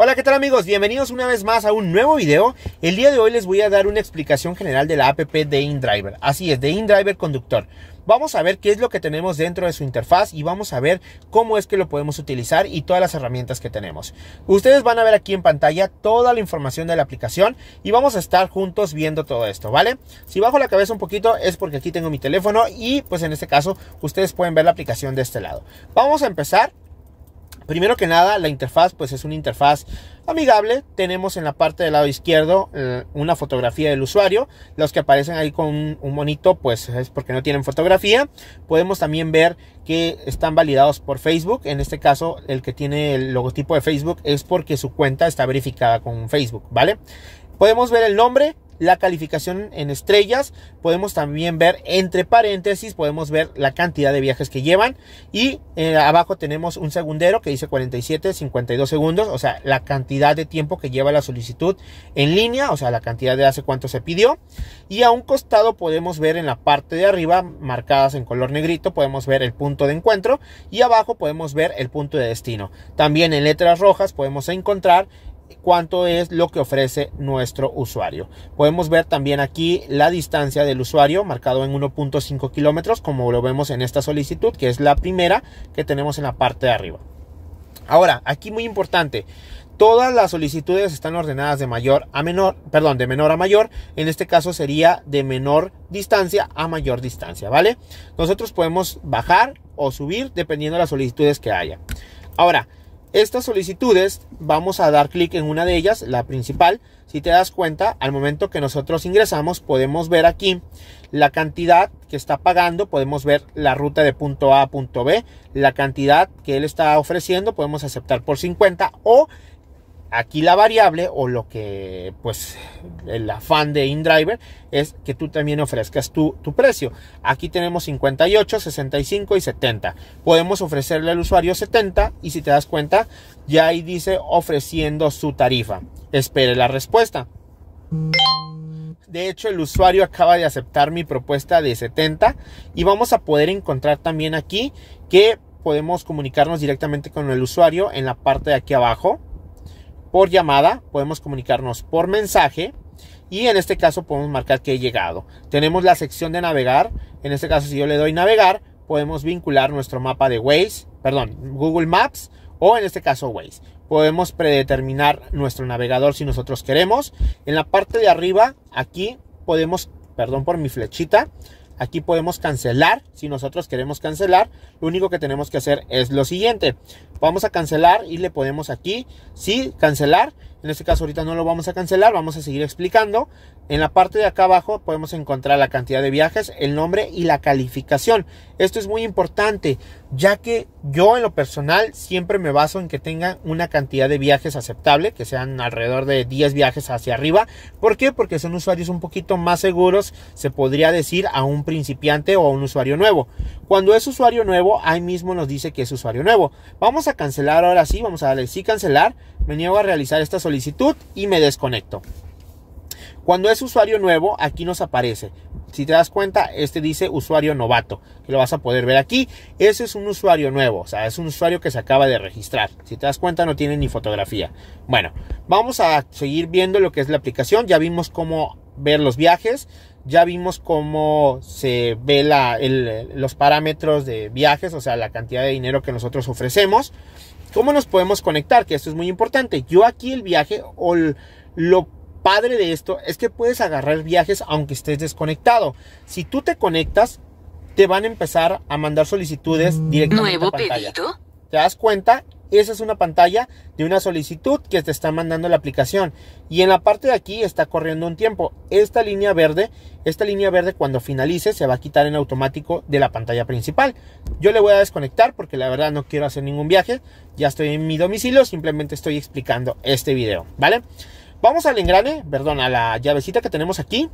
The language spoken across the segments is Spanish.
Hola, ¿qué tal amigos? Bienvenidos una vez más a un nuevo video. El día de hoy les voy a dar una explicación general de la app de InDriver. Así es, de InDriver Conductor. Vamos a ver qué es lo que tenemos dentro de su interfaz y vamos a ver cómo es que lo podemos utilizar y todas las herramientas que tenemos. Ustedes van a ver aquí en pantalla toda la información de la aplicación y vamos a estar juntos viendo todo esto, ¿vale? Si bajo la cabeza un poquito es porque aquí tengo mi teléfono y pues en este caso ustedes pueden ver la aplicación de este lado. Vamos a empezar Primero que nada, la interfaz pues es una interfaz amigable. Tenemos en la parte del lado izquierdo eh, una fotografía del usuario. Los que aparecen ahí con un, monito pues es porque no tienen fotografía. Podemos también ver que están validados por Facebook. En este caso, el que tiene el logotipo de Facebook es porque su cuenta está verificada con Facebook, ¿vale? Podemos ver el nombre, la calificación en estrellas, podemos también ver entre paréntesis, podemos ver la cantidad de viajes que llevan y eh, abajo tenemos un segundero que dice 47, 52 segundos, o sea, la cantidad de tiempo que lleva la solicitud en línea, o sea, la cantidad de hace cuánto se pidió y a un costado podemos ver en la parte de arriba marcadas en color negrito, podemos ver el punto de encuentro y abajo podemos ver el punto de destino. También en letras rojas podemos encontrar cuánto es lo que ofrece nuestro usuario. Podemos ver también aquí la distancia del usuario marcado en 1.5 kilómetros, como lo vemos en esta solicitud, que es la primera que tenemos en la parte de arriba. Ahora, aquí muy importante, Todas las solicitudes están ordenadas de mayor a menor, perdón, de menor a mayor. En este caso sería de menor distancia a mayor distancia, ¿vale? Nosotros podemos bajar o subir dependiendo de las solicitudes que haya. Ahora, estas solicitudes, vamos a dar clic en una de ellas, la principal. Si te das cuenta, al momento que nosotros ingresamos, podemos ver aquí la cantidad que está pagando, podemos ver la ruta de punto A a punto B, la cantidad que él está ofreciendo, podemos aceptar por 50 o aquí la variable o lo que pues el afán de InDriver es que tú también ofrezcas tu, precio. Aquí tenemos 58, 65 y 70. Podemos ofrecerle al usuario 70 y si te das cuenta ya ahí dice ofreciendo su tarifa. Espere la respuesta. De hecho el usuario acaba de aceptar mi propuesta de 70 y vamos a poder encontrar también aquí que podemos comunicarnos directamente con el usuario en la parte de aquí abajo por llamada, podemos comunicarnos por mensaje y en este caso podemos marcar que he llegado. Tenemos la sección de navegar, en este caso si yo le doy navegar, podemos vincular nuestro mapa de Waze, perdón, Google Maps o en este caso Waze. Podemos predeterminar nuestro navegador si nosotros queremos. En la parte de arriba, aquí podemos, perdón por mi flechita, Aquí podemos cancelar. Si nosotros queremos cancelar, lo único que tenemos que hacer es lo siguiente. Vamos a cancelar y le podemos aquí, sí, cancelar. En este caso ahorita no lo vamos a cancelar, vamos a seguir explicando. En la parte de acá abajo podemos encontrar la cantidad de viajes, el nombre y la calificación. Esto es muy importante, ya que yo en lo personal siempre me baso en que tenga una cantidad de viajes aceptable, que sean alrededor de 10 viajes hacia arriba. ¿Por qué? Porque son usuarios un poquito más seguros, se podría decir, a un principiante o a un usuario nuevo. Cuando es usuario nuevo, ahí mismo nos dice que es usuario nuevo. Vamos a cancelar ahora sí, vamos a darle sí cancelar. Me niego a realizar estas solicitud y me desconecto. Cuando es usuario nuevo, aquí nos aparece. Si te das cuenta, este dice usuario novato, que lo vas a poder ver aquí. Ese es un usuario nuevo, o sea, es un usuario que se acaba de registrar. Si te das cuenta, no tiene ni fotografía. Bueno, vamos a seguir viendo lo que es la aplicación. Ya vimos cómo ver los viajes, ya vimos cómo se ve la, el, los parámetros de viajes, o sea, la cantidad de dinero que nosotros ofrecemos. ¿Cómo nos podemos conectar? Que esto es muy importante. Yo aquí el viaje o lo padre de esto es que puedes agarrar viajes aunque estés desconectado. Si tú te conectas, te van a empezar a mandar solicitudes directamente. ¿Nuevo a pantalla. ¿Te das cuenta? Esa es una pantalla de una solicitud que te está mandando la aplicación. Y en la parte de aquí está corriendo un tiempo. Esta línea verde, esta línea verde cuando finalice se va a quitar en automático de la pantalla principal. Yo le voy a desconectar porque la verdad no quiero hacer ningún viaje. Ya estoy en mi domicilio, simplemente estoy explicando este video, ¿vale? Vamos al engrane, perdón, a la llavecita que tenemos aquí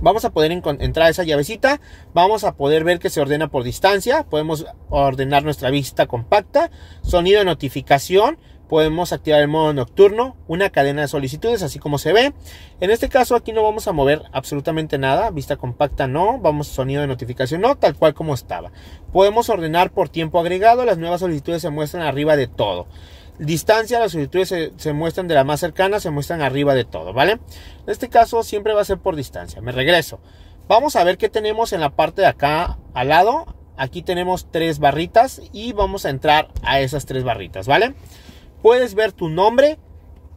vamos a poder entrar a esa llavecita, vamos a poder ver que se ordena por distancia, podemos ordenar nuestra vista compacta, sonido de notificación, podemos activar el modo nocturno, una cadena de solicitudes, así como se ve. En este caso aquí no vamos a mover absolutamente nada, vista compacta no, vamos sonido de notificación no, tal cual como estaba. Podemos ordenar por tiempo agregado, las nuevas solicitudes se muestran arriba de todo distancia, las solicitudes se, muestran de la más cercana, se muestran arriba de todo, ¿vale? En este caso siempre va a ser por distancia. Me regreso. Vamos a ver qué tenemos en la parte de acá al lado. Aquí tenemos tres barritas y vamos a entrar a esas tres barritas, ¿vale? Puedes ver tu nombre,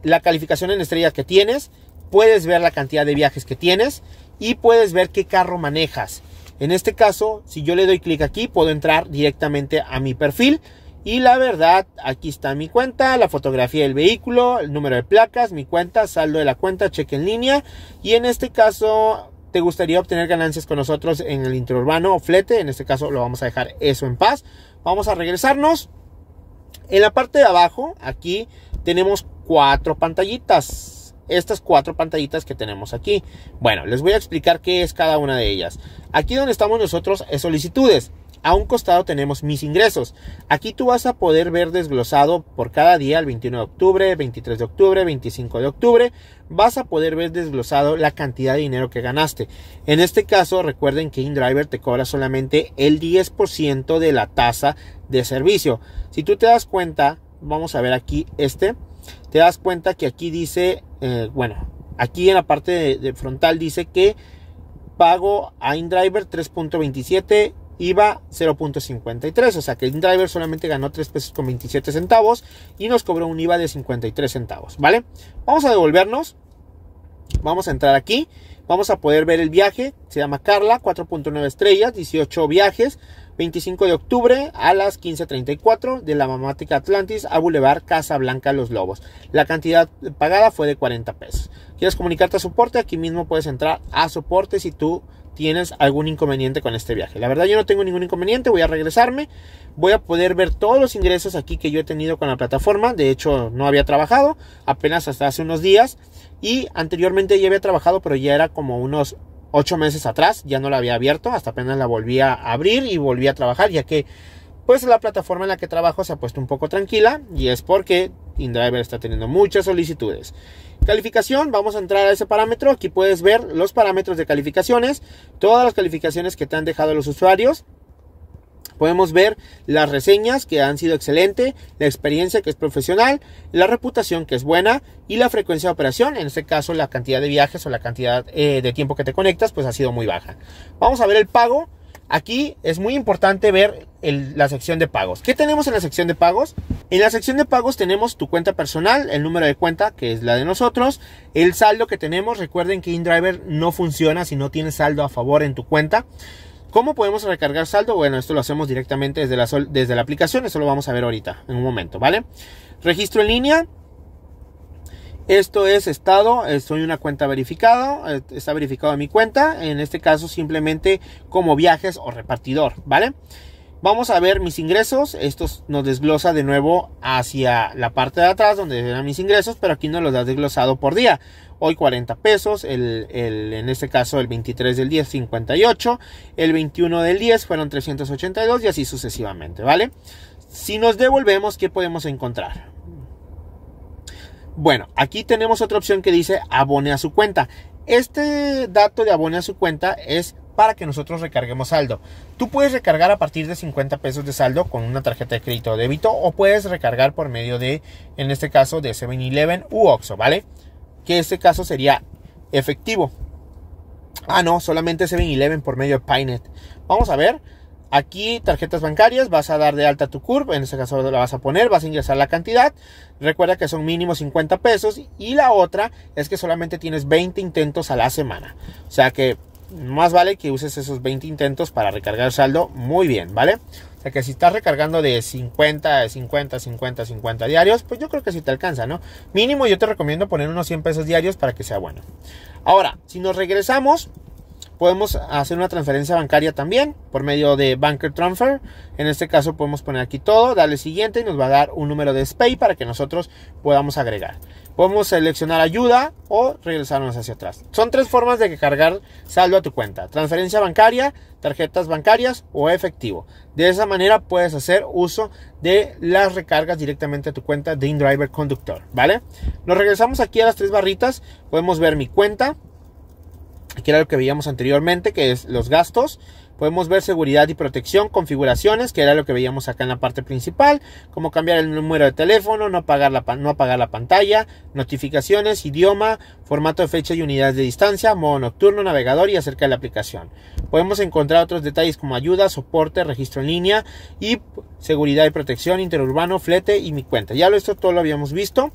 la calificación en estrellas que tienes, puedes ver la cantidad de viajes que tienes y puedes ver qué carro manejas. En este caso, si yo le doy clic aquí, puedo entrar directamente a mi perfil y la verdad, aquí está mi cuenta, la fotografía del vehículo, el número de placas, mi cuenta, saldo de la cuenta, cheque en línea. Y en este caso, te gustaría obtener ganancias con nosotros en el interurbano o flete. En este caso, lo vamos a dejar eso en paz. Vamos a regresarnos. En la parte de abajo, aquí tenemos cuatro pantallitas estas cuatro pantallitas que tenemos aquí. Bueno, les voy a explicar qué es cada una de ellas. Aquí donde estamos nosotros es solicitudes. A un costado tenemos mis ingresos. Aquí tú vas a poder ver desglosado por cada día, el 21 de octubre, 23 de octubre, 25 de octubre, vas a poder ver desglosado la cantidad de dinero que ganaste. En este caso, recuerden que InDriver te cobra solamente el 10% de la tasa de servicio. Si tú te das cuenta, vamos a ver aquí este, te das cuenta que aquí dice, eh, bueno, aquí en la parte de, frontal dice que pago a InDriver 3.27 IVA 0.53, o sea que el driver solamente ganó 3 pesos con 27 centavos y nos cobró un IVA de 53 centavos, ¿vale? Vamos a devolvernos, vamos a entrar aquí, vamos a poder ver el viaje, se llama Carla, 4.9 estrellas, 18 viajes, 25 de octubre a las 15.34 de la Mamática Atlantis a Boulevard Casa Blanca Los Lobos. La cantidad pagada fue de 40 pesos. ¿Quieres comunicarte a soporte? Aquí mismo puedes entrar a soporte si tú tienes algún inconveniente con este viaje. La verdad yo no tengo ningún inconveniente, voy a regresarme, voy a poder ver todos los ingresos aquí que yo he tenido con la plataforma. De hecho, no había trabajado apenas hasta hace unos días y anteriormente ya había trabajado, pero ya era como unos 8 meses atrás, ya no la había abierto, hasta apenas la volví a abrir y volví a trabajar, ya que pues la plataforma en la que trabajo se ha puesto un poco tranquila y es porque InDriver está teniendo muchas solicitudes. Calificación, vamos a entrar a ese parámetro. Aquí puedes ver los parámetros de calificaciones, todas las calificaciones que te han dejado los usuarios. Podemos ver las reseñas que han sido excelente, la experiencia que es profesional, la reputación que es buena y la frecuencia de operación. En este caso, la cantidad de viajes o la cantidad eh, de tiempo que te conectas, pues ha sido muy baja. Vamos a ver el pago. Aquí es muy importante ver la sección de pagos. ¿Qué tenemos en la sección de pagos? En la sección de pagos tenemos tu cuenta personal, el número de cuenta, que es la de nosotros, el saldo que tenemos. Recuerden que InDriver no funciona si no tienes saldo a favor en tu cuenta. ¿Cómo podemos recargar saldo? Bueno, esto lo hacemos directamente desde la, desde la aplicación, eso lo vamos a ver ahorita, en un momento, ¿vale? Registro en línea, esto es estado, soy una cuenta verificada, eh, está verificado mi cuenta, en este caso simplemente como viajes o repartidor, ¿vale? Vamos a ver mis ingresos, esto nos desglosa de nuevo hacia la parte de atrás donde eran mis ingresos, pero aquí nos los da desglosado por día. Hoy 40 pesos, en este caso el 23 del 10 58, el 21 del 10 fueron 382 y así sucesivamente, ¿vale? Si nos devolvemos, ¿qué podemos encontrar? Bueno, aquí tenemos otra opción que dice abone a su cuenta. Este dato de abone a su cuenta es para que nosotros recarguemos saldo. Tú puedes recargar a partir de 50 pesos de saldo con una tarjeta de crédito o débito o puedes recargar por medio de, en este caso, de 7-Eleven u Oxxo, ¿vale? Que este caso sería efectivo. Ah, no, solamente 7-Eleven por medio de Paynet. Vamos a ver. Aquí tarjetas bancarias, vas a dar de alta tu CURP, en este caso la vas a poner, vas a ingresar la cantidad. Recuerda que son mínimo 50 pesos y la otra es que solamente tienes 20 intentos a la semana. O sea que más vale que uses esos 20 intentos para recargar saldo muy bien, ¿vale? O sea que si estás recargando de 50, 50, 50, 50 diarios, pues yo creo que sí te alcanza, ¿no? Mínimo yo te recomiendo poner unos 100 pesos diarios para que sea bueno. Ahora, si nos regresamos Podemos hacer una transferencia bancaria también por medio de Banker Transfer. En este caso podemos poner aquí todo, darle siguiente y nos va a dar un número de SPAY para que nosotros podamos agregar. Podemos seleccionar ayuda o regresarnos hacia atrás. Son tres formas de cargar saldo a tu cuenta. Transferencia bancaria, tarjetas bancarias o efectivo. De esa manera puedes hacer uso de las recargas directamente a tu cuenta de InDriver Conductor. ¿Vale? Nos regresamos aquí a las tres barritas. Podemos ver mi cuenta que era lo que veíamos anteriormente, que es los gastos. Podemos ver seguridad y protección, configuraciones, que era lo que veíamos acá en la parte principal, como cambiar el número de teléfono, no apagar la, no apagar la pantalla, notificaciones, idioma, formato de fecha y unidades de distancia, modo nocturno, navegador y acerca de la aplicación. Podemos encontrar otros detalles como ayuda, soporte, registro en línea y seguridad y protección, interurbano, flete y mi cuenta. Ya lo esto todo lo habíamos visto.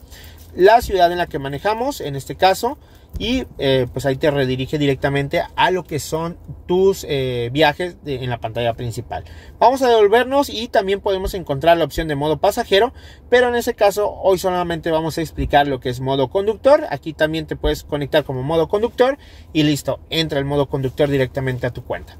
La ciudad en la que manejamos, en este caso, y eh, pues ahí te redirige directamente a lo que son tus eh, viajes en la pantalla principal. Vamos a devolvernos y también podemos encontrar la opción de modo pasajero, pero en ese caso hoy solamente vamos a explicar lo que es modo conductor. Aquí también te puedes conectar como modo conductor y listo, entra el modo conductor directamente a tu cuenta.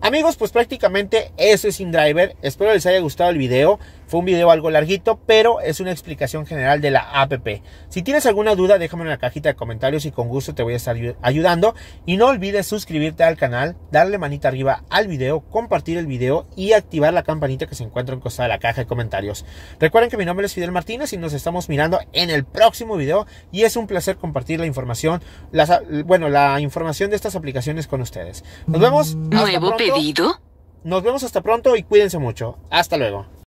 Amigos, pues prácticamente eso es InDriver. Espero les haya gustado el video. Fue un video algo larguito, pero es una explicación general de la APP. Si tienes alguna duda, déjame en la cajita de comentarios y con gusto te voy a estar ayudando. Y no olvides suscribirte al canal, darle manita arriba al video, compartir el video y activar la campanita que se encuentra en costa de la caja de comentarios. Recuerden que mi nombre es Fidel Martínez y nos estamos mirando en el próximo video y es un placer compartir la información, bueno, la información de estas aplicaciones con ustedes. Nos vemos. ¿Nuevo pedido? Nos vemos hasta pronto y cuídense mucho. Hasta luego.